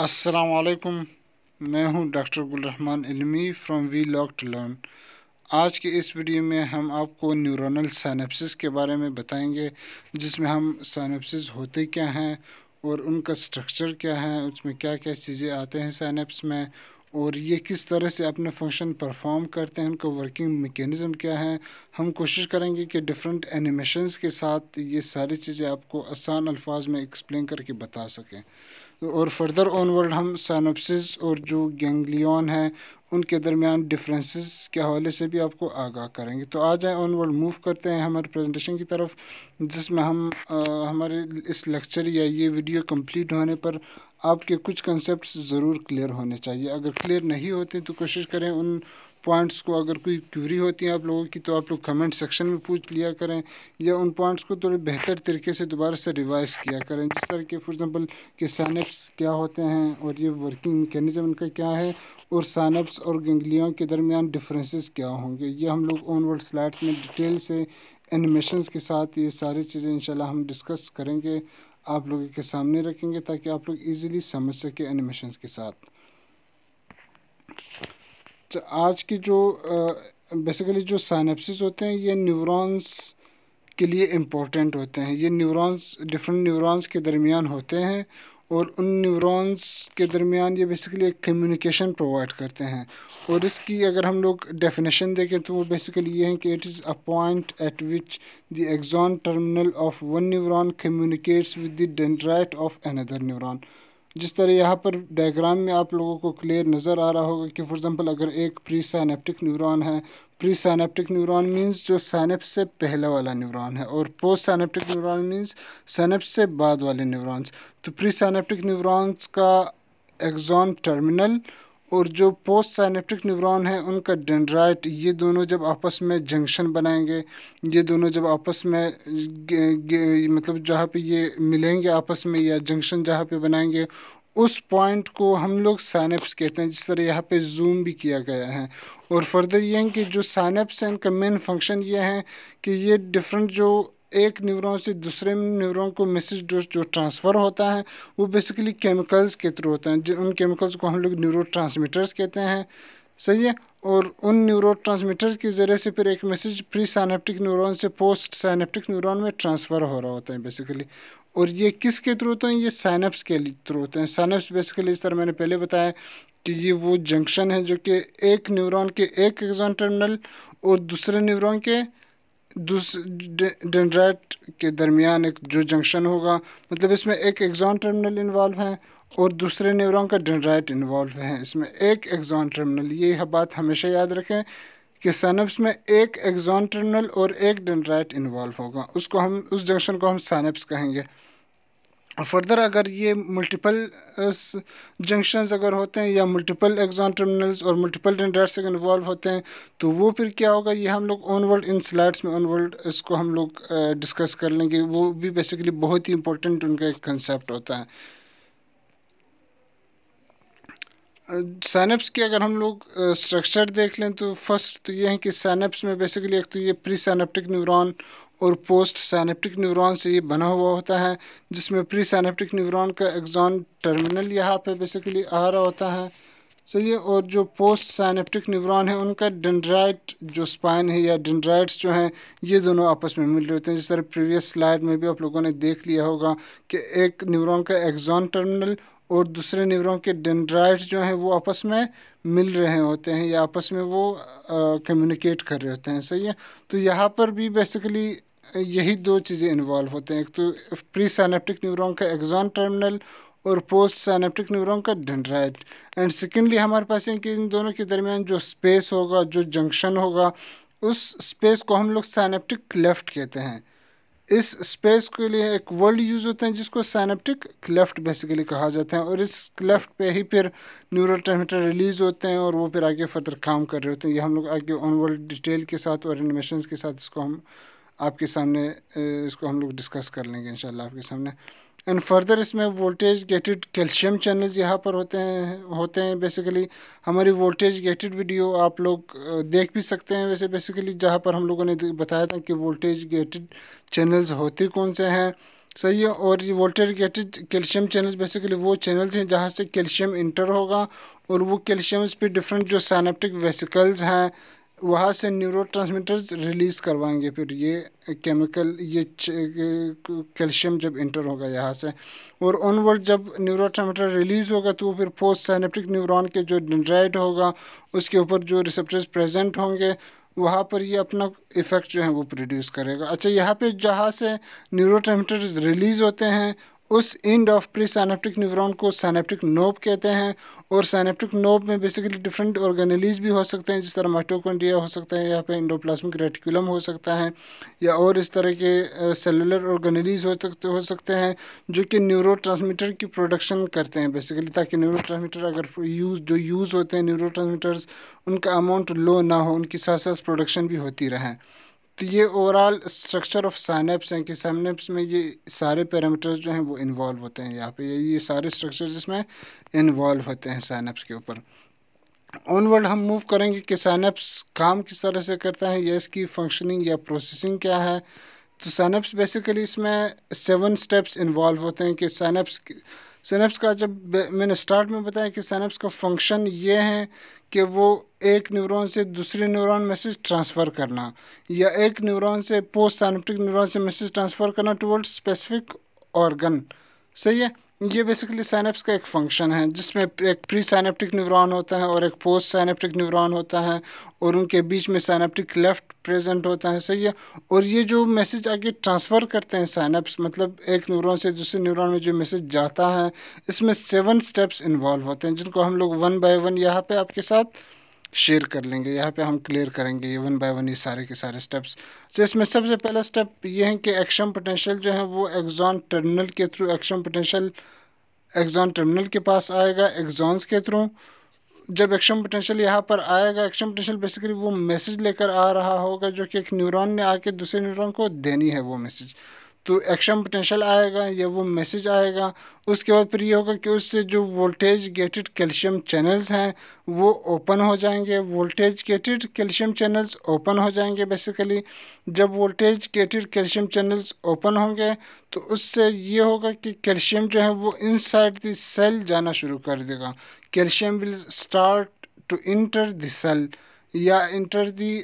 अस्सलाम वालेकुम मैं हूं doctor Gulrahman Ilmi from we lock to learn आज के इस वीडियो में हम आपको न्यूरोनल सैनपसिस के बारे में बताएंगे जिसमें हम सैनपसिस होते क्या हैं और उनका स्ट्रक्चर क्या है उसमें क्या क्या चीज़ें आते हैं सैनप्स में और ये किस तरह से अपने फंक्शन परफॉर्म करते हैं उनका वर्किंग मेकेनिज़म क्या है हम कोशिश करेंगे कि डिफरेंट एनिमेशन के साथ ये सारी चीज़ें आपको आसान अल्फाज में एक्सप्लेन करके बता सकें और फर्दर ऑनवर्ड हम सैनोपसिस और जो गेंगलियन है उनके दरमियान डिफरेंसेस के हवाले से भी आपको आगाह करेंगे तो आ जाए ऑनवर्ड मूव करते हैं हमारे प्रेजेंटेशन की तरफ जिसमें हम आ, हमारे इस लेक्चर या ये वीडियो कंप्लीट होने पर आपके कुछ कंसेप्ट ज़रूर क्लियर होने चाहिए अगर क्लियर नहीं होते तो कोशिश करें उन पॉइंट्स को अगर कोई क्यूरी होती है आप लोगों की तो आप लोग कमेंट सेक्शन में पूछ लिया करें या उन पॉइंट्स को थोड़े बेहतर तरीके से दोबारा से रिवाइज किया करें जिस तरह के फॉर एग्जांपल के सैनप्स क्या होते हैं और ये वर्किंग मेकेनिज़म इनका क्या है और सैनप्स और गंगलियों के दरमियान डिफरेंसेस क्या होंगे ये हम लोग ऑन वर्ल्ड स्लाइड में डिटेल से एनिमेशन के साथ ये सारी चीज़ें इंशाल्लाह हम डिस्कस करेंगे आप लोगों के सामने रखेंगे ताकि आप लोग ईज़िली समझ सकें एनिमेशन के साथ तो आज की जो बेसिकली जो साइनपसिस होते हैं ये न्यूरॉन्स के लिए इम्पोर्टेंट होते हैं ये न्यूरॉन्स डिफरेंट न्यूरॉन्स के दरमियान होते हैं और उन न्यूरॉन्स के दरमियान ये बेसिकली एक कम्युनिकेशन प्रोवाइड करते हैं और इसकी अगर हम लोग डेफिनेशन देखें तो वो बेसिकली ये है कि it is a point at which the axon terminal of one neuron communicates with the dendrite of another neuron जिस तरह यहाँ पर डायग्राम में आप लोगों को क्लियर नज़र आ रहा होगा कि फॉर एग्ज़ाम्पल अगर एक प्री सैनेप्टिक न्यूरॉन है प्री सैनेप्टिक न्यूरॉन मीन्स जो सैनप से पहला वाला न्यूरॉन है और post synaptic neuron means synapse से बाद वाले न्यूरॉन्स तो प्री सैनेप्टिक न्यूरॉन्स का एग्जॉन टर्मिनल और जो पोस्ट साइनेप्टिक न्यूरॉन है उनका डेंड्राइट ये दोनों जब आपस में जंक्शन बनाएंगे ये दोनों जब आपस में मतलब जहाँ पे ये मिलेंगे आपस में या जंक्शन जहाँ पे बनाएंगे उस पॉइंट को हम लोग साइनेप्स कहते हैं जिस तरह यहाँ पे जूम भी किया गया है और फर्दर ये हैं कि जो साइनेप्स हैं इनका मेन फंक्शन ये है कि ये डिफरेंट जो एक न्यूरॉन से दूसरे न्यूरॉन को मैसेज जो जो ट्रांसफ़र होता है वो बेसिकली केमिकल्स के थ्रू होता है उन केमिकल्स को हम लोग न्यूरो कहते हैं सही है और उन न्यूरो के ज़रिए से फिर एक मैसेज प्री साइनेप्टिक न्यूरॉन से पोस्ट साइनेप्टिक न्यूरॉन में ट्रांसफ़र हो रहा होता है बेसिकली और ये किसके थ्रू होते हैं ये साइनप्स के थ्रू होते हैं साइनप्स बेसिकली इस तरह मैंने पहले बताया कि ये वो जंक्शन है जो कि एक न्यूरॉन के एक एग्जॉन टर्मिनल और दूसरे न्यूरॉन के डेंड्राइट के दरमियान एक जो जंक्शन होगा मतलब इसमें एक एग्जॉन टर्मिनल इन्वॉल्व है और दूसरे न्यूरॉन का डेंड्राइट इन्वॉल्व है इसमें एक एग्जॉन टर्मिनल ये बात हमेशा याद रखें कि सैनप्स में एक एग्जॉन टर्मिनल और एक डेंड्राइट इन्वॉल्व होगा उसको हम उस जंक्शन को हम सैनप्स कहेंगे फर्दर अगर ये मल्टीपल जंक्शंस uh, अगर होते हैं या मल्टीपल एग्जाम टर्मिनल्स और मल्टीपल डेंड्राइट्स अगर इन्वॉल्व होते हैं तो वो फिर क्या होगा ये हम लोग ऑन वर्ल्ड इन स्लाइड्स में ऑन वर्ल्ड uh, इसको हम लोग डिस्कस uh, कर लेंगे वो भी बेसिकली बहुत ही इंपॉर्टेंट उनका एक कंसेप्ट होता है सैनप्स की अगर हम लोग स्ट्रक्चर देख लें तो फर्स्ट तो ये है कि सैनप्स में बेसिकली एक तो ये प्री सैनप्टिक न्यूरॉन और पोस्ट सैनेप्टिक न्यूरॉन से ये बना हुआ होता है जिसमें प्री सैनेप्टिक न्यूरॉन का एग्जॉन टर्मिनल यहाँ पे बेसिकली आ रहा होता है सही है और जो पोस्ट सैनेप्टिक न्यूरॉन है उनका डेंड्राइट जो स्पाइन है या डेंड्राइट्स जो हैं ये दोनों आपस में मिल रहे होते हैं जिस तरह प्रीवियस स्लाइड में भी आप लोगों ने देख लिया होगा कि एक न्यूरॉन का एग्जॉन टर्मिनल और दूसरे न्यूरॉन के डेंड्राइट जो हैं वो आपस में मिल रहे होते हैं या आपस में वो कम्युनिकेट कर रहे होते हैं सही है तो यहाँ पर भी बेसिकली यही दो चीज़ें इन्वॉल्व होते हैं एक तो प्री सैनेप्टिक न्यूरॉन का एग्जॉन टर्मिनल और पोस्ट सैनेप्टिक न्यूरॉन का डेंड्राइट एंड सेकेंडली हमारे पास है कि इन दोनों के दरमियान जो स्पेस होगा जो जंक्शन होगा उस स्पेस को हम लोग सैनेप्टिक लेफ्ट कहते हैं इस स्पेस के लिए एक वर्ल्ड यूज़ होते हैं जिसको सैनप्टिक क्लेफ्ट बेसिकली कहा जाता है और इस क्लेफ्ट पे ही फिर न्यूरल ट्रांसमीटर रिलीज़ होते हैं और वो फिर आगे फर्दर काम कर रहे होते हैं ये हम लोग आगे ऑन वर्ल्ड डिटेल के साथ और एनिमेशन के साथ इसको हम आपके सामने इसको हम लोग डिस्कस कर लेंगे इन आपके सामने एंड फर्दर इसमें वोल्टेज गेटेड कैल्शियम चैनल्स यहाँ पर होते हैं होते हैं बेसिकली हमारी वोल्टेज गेटेड वीडियो आप लोग देख भी सकते हैं वैसे बेसिकली जहाँ पर हम लोगों ने बताया था कि वोल्टेज गेटेड चैनल्स होते कौन से हैं सही है और ये voltage gated calcium channel basically वो चैनल्स हैं जहाँ से कैल्शियम इंटर होगा और वो कैल्शियम्स पे डिफरेंट जो सैनप्टिक वेसिकल्स हैं वहाँ से न्यूरो रिलीज़ करवाएंगे फिर ये केमिकल ये कैल्शियम जब इंटर होगा यहाँ से और ऑनवर्ड जब न्यूरो रिलीज़ होगा तो फिर पोस्ट साइनेप्टिक न्यूरॉन के जो डेंड्राइड होगा उसके ऊपर जो रिसेप्टर्स प्रेजेंट होंगे वहाँ पर ये अपना इफ़ेक्ट जो है वो प्रोड्यूस करेगा अच्छा यहाँ पे जहाँ से न्यूरो रिलीज़ होते हैं उस end of pre synaptic neuron को सैनेप्टिक नोब कहते हैं और सैनेप्टिक नोब में बेसिकली डिफरेंट ऑर्गेनलीज भी हो सकते हैं जिस तरह माइटोकॉन्ड्रिया हो सकता है यहाँ फिर इंडोप्लाज्मिक रेटिकुलम हो सकता है या और इस तरह के सेलुलर ऑर्गेनलीज हो सकते हो सकते हैं जो कि न्यूरो की प्रोडक्शन करते हैं बेसिकली ताकि न्यूरो अगर यूज़ जो यूज़ होते हैं न्यूरो उनका अमाउंट लो ना हो उनकी साथ साथ प्रोडक्शन भी होती रहें तो ये ओवरऑल स्ट्रक्चर ऑफ साइनेप्स हैं कि साइनेप्स में ये सारे पैरामीटर्स जो हैं वो इन्वॉल्व होते हैं यहाँ पे ये ये सारे स्ट्रक्चर्स इसमें इन्वॉल्व होते हैं साइनेप्स के ऊपर ऑनवर्ड हम मूव करेंगे कि साइनेप्स काम किस तरह से करता है या इसकी फंक्शनिंग या प्रोसेसिंग क्या है तो साइनेप्स बेसिकली इसमें सेवन स्टेप्स इन्वॉल्व होते हैं कि साइनेप्स सैनप्स का जब मैंने स्टार्ट में बताया कि सैनप्स का फंक्शन ये है कि वो एक न्यूरॉन से दूसरे न्यूरॉन मैसेज ट्रांसफ़र करना या एक न्यूरॉन से पोस्ट सैनप्टिक न्यूरॉन से मैसेज ट्रांसफ़र करना टुवर्ड्स स्पेसिफिक ऑर्गन सही है ये बेसिकली सैनप्स का एक फंक्शन है जिसमें एक प्री साइनेप्टिक न्यूरॉन होता है और एक पोस्ट सैनप्टिक न्यूरॉन होता है और उनके बीच में सैनप्टिक लेफ्ट प्रेजेंट होता है सही है और ये जो मैसेज आगे ट्रांसफ़र करते हैं सैनप्स मतलब एक न्यूरॉन से दूसरे न्यूरॉन में जो मैसेज जाता है इसमें सेवन स्टेप्स इन्वॉल्व होते हैं जिनको हम लोग वन बाय वन यहाँ पे आपके साथ शेयर कर लेंगे यहाँ पे हम क्लियर करेंगे ये वन बाय वन ये सारे के सारे स्टेप्स तो इसमें सबसे पहला स्टेप ये है कि एक्शन पोटेंशियल जो है वो एक्जॉन टर्मिनल के through action potential axon terminal के पास आएगा एग्जॉन्स के थ्रू जब एक्शन पोटेंशियल यहाँ पर आएगा एक्शन पोटेंशियल बेसिकली वो मैसेज लेकर आ रहा होगा जो कि एक न्यूरॉन ने आके दूसरे न्यूरॉन को देनी है वो मैसेज तो एक्शन पोटेंशियल आएगा या वो मैसेज आएगा उसके बाद फिर ये होगा कि उससे जो वोल्टेज गेटेड कैल्शियम चैनल्स हैं वो ओपन हो जाएंगे voltage gated calcium channels open हो जाएंगे बेसिकली जब voltage gated calcium channels open होंगे तो उससे ये होगा कि कैल्शियम जो है वो इनसाइड द सेल जाना शुरू कर देगा calcium will start to enter the cell या इंटर दी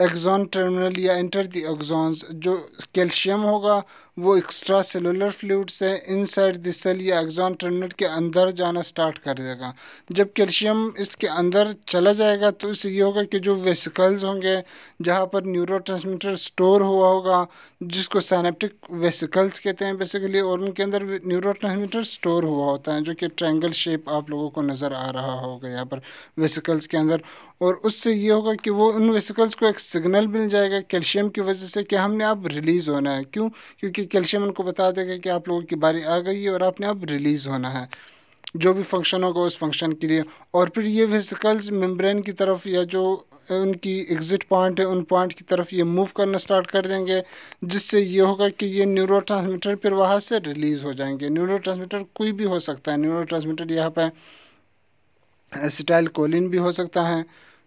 एक्जॉन टर्मिनल या इंटर दी एक्जॉन्स जो कैल्शियम होगा वो एक्स्ट्रा सेलुलर फ्लूड से इनसाइड द सेल या एग्जॉन टर्मिनेट के अंदर जाना स्टार्ट कर देगा जब कैल्शियम इसके अंदर चला जाएगा तो इससे ये होगा कि जो वेसिकल्स होंगे जहाँ पर न्यूरो स्टोर हुआ होगा जिसको सैनेप्टिक वेसिकल्स कहते हैं बेसिकली और उनके अंदर न्यूरो स्टोर हुआ होता है जो कि ट्रैंगल शेप आप लोगों को नज़र आ रहा होगा यहाँ पर वेसिकल्स के अंदर और उससे ये होगा कि वो उन वेसिकल्स को एक सिग्नल मिल जाएगा कैल्शियम की वजह से कि हमने अब रिलीज़ होना है क्यों क्योंकि आपकी कैल्शियम उनको बता देगा कि आप लोगों की बारी आ गई है और आपने अब रिलीज़ होना है जो भी फंक्शन होगा उस फंक्शन के लिए और फिर ये वेसिकल्स मेम्ब्रेन की तरफ या जो उनकी एग्ज़िट पॉइंट है उन पॉइंट की तरफ ये मूव करना स्टार्ट कर देंगे जिससे ये होगा कि ये न्यूरो फिर वहाँ से रिलीज़ हो जाएंगे न्यूरो कोई भी हो सकता है न्यूरो ट्रांसमीटर यहाँ पर एसिटाइल कोलिन भी हो सकता है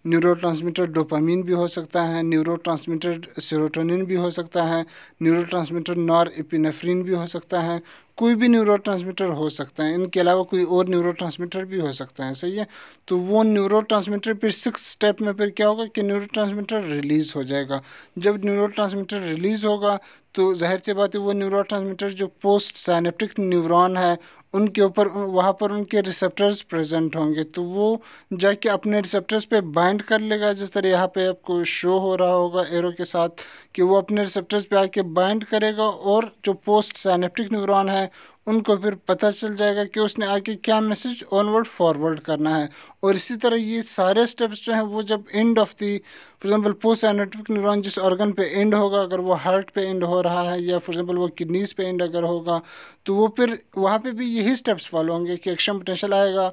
न्यूरोट्रांसमीटर डोपामिन भी हो सकता है न्यूरोट्रांसमीटर सेरोटोनिन भी हो सकता है न्यूरोट्रांसमीटर नॉर इपिनफ्रीन भी हो सकता है कोई भी न्यूरोट्रांसमीटर हो सकता है इनके अलावा कोई और न्यूरोट्रांसमीटर भी हो सकता है सही है तो वो न्यूरोट्रांसमीटर फिर सिक्स स्टेप में फिर क्या होगा कि न्यूरोट्रांसमीटर रिलीज़ हो जाएगा जब न्यूरोट्रांसमीटर रिलीज़ होगा तो जाहिर सी बात है वो न्यूरोट्रांसमीटर जो पोस्ट साइनेप्टिक न्यूरॉन है उनके ऊपर वहाँ पर उनके रिसेप्टर्स प्रेजेंट होंगे तो वो जाके अपने रिसेप्टर्स पे बाइंड कर लेगा जिस तरह यहाँ पे आपको शो हो रहा होगा एरो के साथ कि वो अपने रिसेप्टर्स पे आके बाइंड करेगा और जो पोस्ट साइनेप्टिक न्यूरॉन है उनको फिर पता चल जाएगा कि उसने आगे क्या मैसेज ऑनवर्ड फॉरवर्ड करना है और इसी तरह ये सारे स्टेप्स जो हैं वो जब end of the for example post anatomic neuron जिस ऑर्गन पे एंड होगा अगर वो हार्ट पे एंड हो रहा है या फॉर एग्जांपल वो किडनीज पे एंड अगर होगा तो वो फिर वहाँ पर भी यही स्टेप्स फॉलो होंगे कि एक्शन पोटेंशल आएगा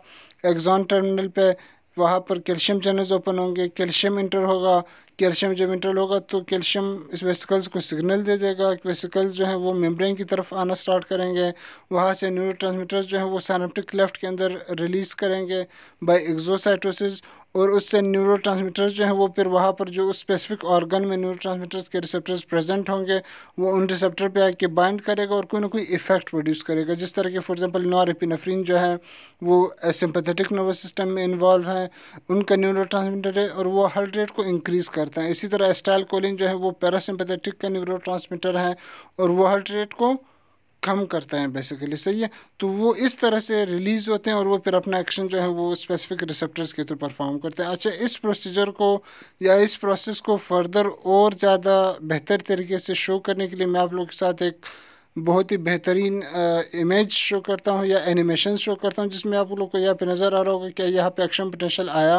एग्जॉन टर्मिनल पर वहाँ पर कैल्शियम चैनल्स ओपन होंगे कैल्शियम इंटर होगा कैल्शियम जब इंटरल होगा तो कैल्शियम इस वेसिकल्स को सिग्नल दे देगा वेसिकल्स जो है वो मेम्ब्रेन की तरफ आना स्टार्ट करेंगे वहाँ से न्यूरो जो हैं वो सैनप्टिक क्लेफ्ट के अंदर रिलीज़ करेंगे बाय एग्जोसाइटोसिस और उससे न्यूरो जो हैं वो फिर वहाँ पर जो स्पेसिफिक ऑर्गन में न्यूरो के रिसेप्टर्स प्रेजेंट होंगे वो उन रिसेप्टर पे आके बाइंड करेगा और कोई ना कोई इफेक्ट प्रोड्यूस करेगा जिस तरह के फॉर एग्जांपल नॉरपिनफ्रीन जो है वो सिंपथेटिक नर्वस सिस्टम में इन्वॉल्व है उनका न्यूरो है और वो हार्ट रेट को इंक्रीज़ कर करते हैं इसी तरह स्टाइल कोलिन जो है वो पैरासिम्पेथेटिक का न्यूरो है और वो हार्ट रेट को कम करता है बेसिकली सही है तो वो इस तरह से रिलीज़ होते हैं और वो फिर अपना एक्शन जो है वो स्पेसिफिक रिसेप्टर्स के थ्रू परफॉर्म करते हैं अच्छा इस प्रोसीजर को या इस प्रोसेस को फर्दर और ज़्यादा बेहतर तरीके से शो करने के लिए मैं आप लोग के साथ एक बहुत ही बेहतरीन इमेज शो करता हूँ या एनिमेशन शो करता हूँ जिसमें आप लोग को यहाँ पर नज़र आ रहा होगा क्या यहाँ पर एक्शन पोटेंशल आया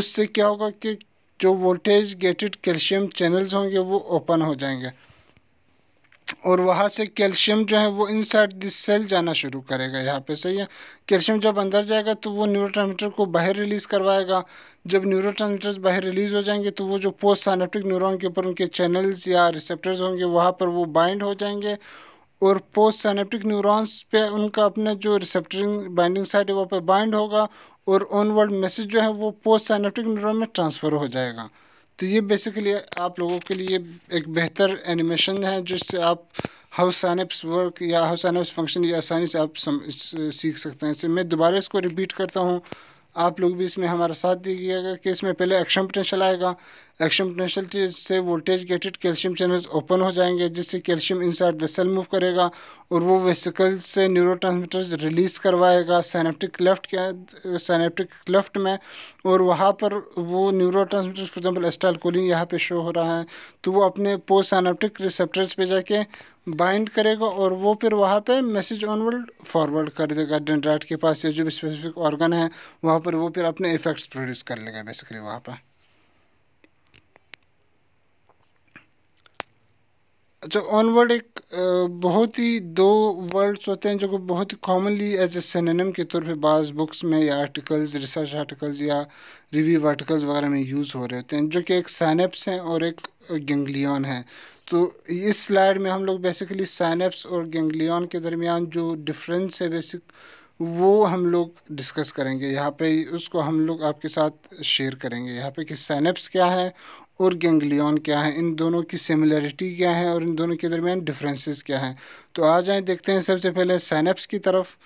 उससे क्या होगा कि जो वोल्टेज गेटेड कैल्शियम चैनल्स होंगे वो ओपन हो जाएंगे और वहाँ से कैल्शियम जो है वो इनसाइड दिस सेल जाना शुरू करेगा यहाँ पे सही है कैल्शियम जब अंदर जाएगा तो वो न्यूरोट्रांसमीटर को बाहर रिलीज़ करवाएगा जब न्यूरोट्रांसमीटर्स बाहर रिलीज़ हो जाएंगे तो वो जो पोस्ट साइनेप्टिक न्यूरोन के ऊपर उनके चैनल्स या रिसेप्टर्स होंगे वहाँ पर वो बाइंड हो जाएंगे और पोस्ट साइनेप्टिक न्यूरॉन्स पे उनका अपने जो रिसेप्टरिंग बाइंडिंग साइट है वो पे बाइंड होगा और ऑनवर्ड मैसेज जो है वो पोस्ट साइनेप्टिक न्यूरॉन में ट्रांसफ़र हो जाएगा तो ये बेसिकली आप लोगों के लिए एक बेहतर एनिमेशन है जिससे आप हाउस साइनप्स वर्क या हाउस एनप्स फंक्शन ये आसानी से आप सीख सकते हैं मैं दोबारा इसको रिपीट करता हूँ आप लोग भी इसमें हमारा साथ दीजिएगा कि इसमें पहले एक्शन पोटेंशियल आएगा एक्शन पोटेंशियल से voltage gated calcium channels open हो जाएंगे जिससे calcium inside the cell move करेगा और वो वेसिकल से न्यूरो रिलीज़ करवाएगा सैनेप्टिक लेफ्ट के सैनेप्टिक लेफ्ट में और वहाँ पर वो न्यूरोट्रांसमीटर्स फॉर एग्जाम्पल एस्टालकोलिन यहाँ पे शो हो रहा है तो वो अपने पोस्ट सैनेप्टिक रिसेप्टर्स पे जाके बाइंड करेगा और वो फिर वहाँ पे मैसेज ऑनवर्ड फॉरवर्ड कर देगा डेंड्राइट के पास या जो भी स्पेसिफिक ऑर्गन है वहाँ पर वो फिर अपने इफेक्ट्स प्रोड्यूस कर लेगा बेसिकली वहाँ पर अच्छा ऑनवर्ड एक बहुत ही दो वर्ड्स होते हैं जो कि बहुत ही कॉमनली एज ए सैनम के तौर पे बाज़ बुक्स में या आर्टिकल्स रिसर्च आर्टिकल्स या रिव्यू आर्टिकल्स वगैरह में यूज़ हो रहे होते हैं जो कि एक सैनप्स हैं और एक गेंगलियन है तो इस स्लाइड में हम लोग बेसिकली सैनप्स और गेंगलियन के दरमियान जो डिफरेंस है बेसिक वो हम लोग डिस्कस करेंगे यहाँ पे उसको हम लोग आपके साथ शेयर करेंगे यहाँ पे कि सैनप्स क्या है और गेंगलियन क्या है इन दोनों की सिमिलरिटी क्या है और इन दोनों के दरमियान डिफरेंसेस क्या हैं तो आ जाएँ देखते हैं सबसे पहले सैनप्स की तरफ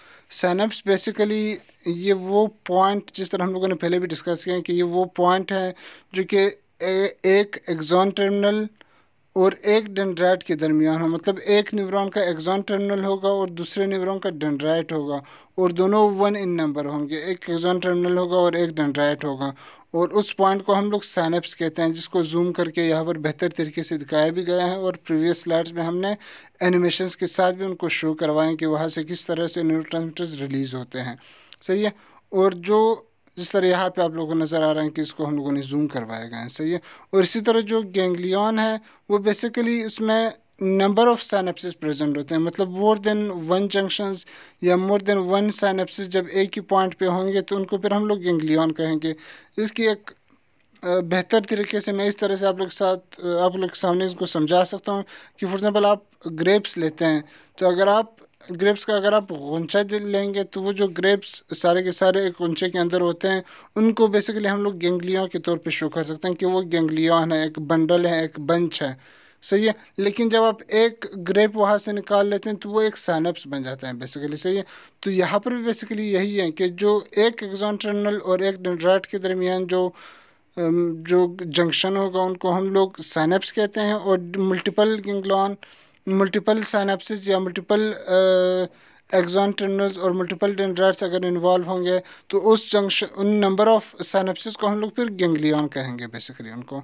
सैनप्स बेसिकली ये वो पॉइंट जिस तरह हम लोगों ने पहले भी डिस्कस किया है कि ये वो पॉइंट है जो कि एक एग्जॉन टर्मिनल और एक डेंड्राइट के दरमियान हो मतलब एक न्यूरॉन का एक्जॉन टर्मिनल होगा और दूसरे न्यूरॉन का डेंड्राइट होगा और दोनों वन इन नंबर होंगे एक एक्जॉन टर्मिनल होगा और एक डेंड्राइट होगा और उस पॉइंट को हम लोग सैनप्स कहते हैं जिसको जूम करके यहाँ पर बेहतर तरीके से दिखाया भी गया है और प्रीवियस स्लाइड्स में हमने एनिमेशन के साथ भी उनको शो करवाएं कि वहाँ से किस तरह से न्यूरो रिलीज़ होते हैं सही है और जो जिस तरह यहाँ पे आप लोगों को नज़र आ रहा है कि इसको हम लोगों ने जूम करवाया गया है सही है और इसी तरह जो गेंगलियन है वो बेसिकली उसमें नंबर ऑफ सैनप्सिस प्रेजेंट होते हैं मतलब मोर देन वन जंक्शंस या मोर देन वन साइनेप्सिस जब एक ही पॉइंट पे होंगे तो उनको फिर हम लोग गेंगलियन कहेंगे इसकी एक बेहतर तरीके से मैं इस तरह से आप लोग के साथ आप लोग के सामने इसको समझा सकता हूँ कि फॉर एग्ज़ाम्पल आप ग्रेप्स लेते हैं तो अगर आप ग्रेप्स का अगर आप गुंचा लेंगे तो वो जो ग्रेप्स सारे के सारे गुंचे के अंदर होते हैं उनको बेसिकली हम लोग गेंगलियों के तौर पे शो कर सकते हैं कि वो गेंगलियन है एक बंडल है एक बंच है सही है लेकिन जब आप एक ग्रेप वहाँ से निकाल लेते हैं तो वो एक सैनप्स बन जाते हैं बेसिकली सही है तो यहाँ पर भी बेसिकली यही है कि जो एक एग्जॉन टर्नल और एक डेंड्राइट के दरमियान जो जो जंक्शन होगा उनको हम लोग सैनप्स कहते हैं और मल्टीपल गेंगलॉन मल्टीपल साइनापसिस या मल्टीपल एग्जॉन टर्नर्स और मल्टीपल डेंड्राइट्स अगर इन्वॉल्व होंगे तो उस जंक्शन उन नंबर ऑफ सैनपसिस को हम लोग फिर गेंगलियन कहेंगे बेसिकली उनको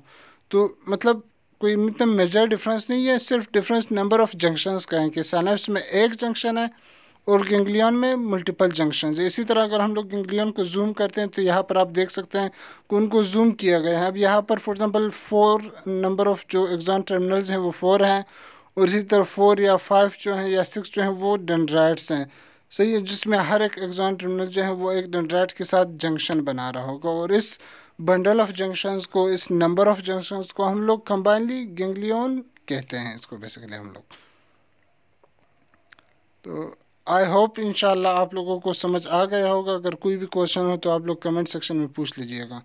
तो मतलब कोई मतलब मेजर डिफरेंस नहीं है सिर्फ डिफरेंस नंबर ऑफ जंक्शंस का है कि साइनाप्स में एक जंक्शन है और गेंगलियन में मल्टीपल जंक्शन है इसी तरह अगर हम लोग गेंगलियन को जूम करते हैं तो यहाँ पर आप देख सकते हैं कि उनको जूम किया गया है अब यहाँ पर for example four number of जो एग्जाम टर्मिनल्स हैं वो फोर हैं और इसी तरह फोर या फाइव जो हैं या सिक्स जो हैं वो डेंड्राइट्स हैं सही है जिसमें हर एक एग्जाम टर्मिनल जो है वो एक डेंड्राइट के साथ जंक्शन बना रहा होगा और इस बंडल ऑफ जंक्शंस को इस नंबर ऑफ जंक्शंस को हम लोग कंबाइनली गेंगलियन कहते हैं इसको बेसिकली हम लोग तो आई होप इन आप लोगों को समझ आ गया होगा अगर कोई भी क्वेश्चन हो तो आप लोग कमेंट सेक्शन में पूछ लीजिएगा